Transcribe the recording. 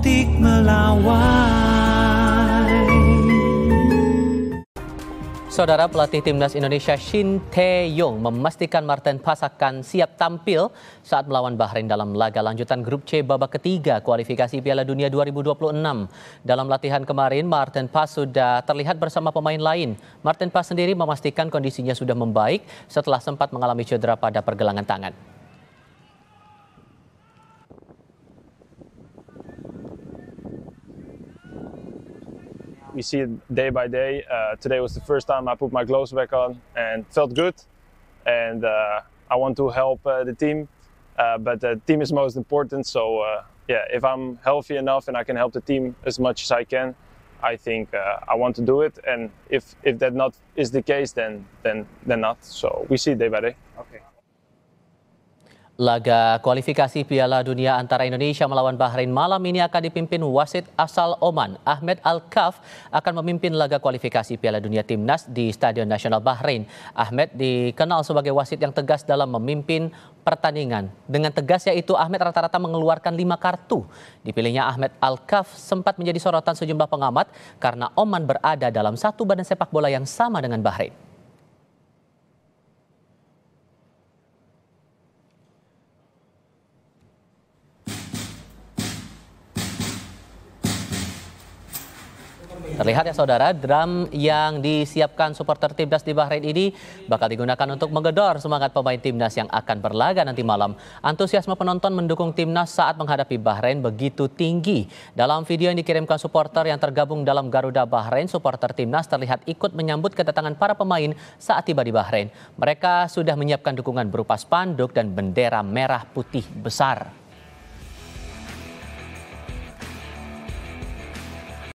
Optik melawai. Saudara pelatih timnas Indonesia Shin Tae-yong memastikan Martin Pas akan siap tampil saat melawan Bahrain dalam laga lanjutan grup C babak ketiga kualifikasi Piala Dunia 2026. Dalam latihan kemarin, Martin Pas sudah terlihat bersama pemain lain. Martin Pas sendiri memastikan kondisinya sudah membaik setelah sempat mengalami cedera pada pergelangan tangan. We see it day by day. Uh, today was the first time I put my gloves back on and felt good. And uh, I want to help uh, the team, uh, but the team is most important. So uh, yeah, if I'm healthy enough and I can help the team as much as I can, I think I want to do it. And if if that not is the case, then then then not. So we see it day by day. Okay. Laga kualifikasi Piala Dunia antara Indonesia melawan Bahrain malam ini akan dipimpin wasit asal Oman, Ahmed Al-Kaf akan memimpin laga kualifikasi Piala Dunia Timnas di Stadion Nasional Bahrain. Ahmed dikenal sebagai wasit yang tegas dalam memimpin pertandingan. Dengan tegas yaitu Ahmed rata-rata mengeluarkan lima kartu. Dipilihnya Ahmed Al-Kaf sempat menjadi sorotan sejumlah pengamat karena Oman berada dalam satu badan sepak bola yang sama dengan Bahrain. Terlihat ya saudara, drum yang disiapkan supporter timnas di Bahrain ini bakal digunakan untuk menggedor semangat pemain timnas yang akan berlaga nanti malam. Antusiasme penonton mendukung timnas saat menghadapi Bahrain begitu tinggi. Dalam video yang dikirimkan supporter yang tergabung dalam Garuda Bahrain, supporter timnas terlihat ikut menyambut kedatangan para pemain saat tiba di Bahrain. Mereka sudah menyiapkan dukungan berupa spanduk dan bendera merah putih besar.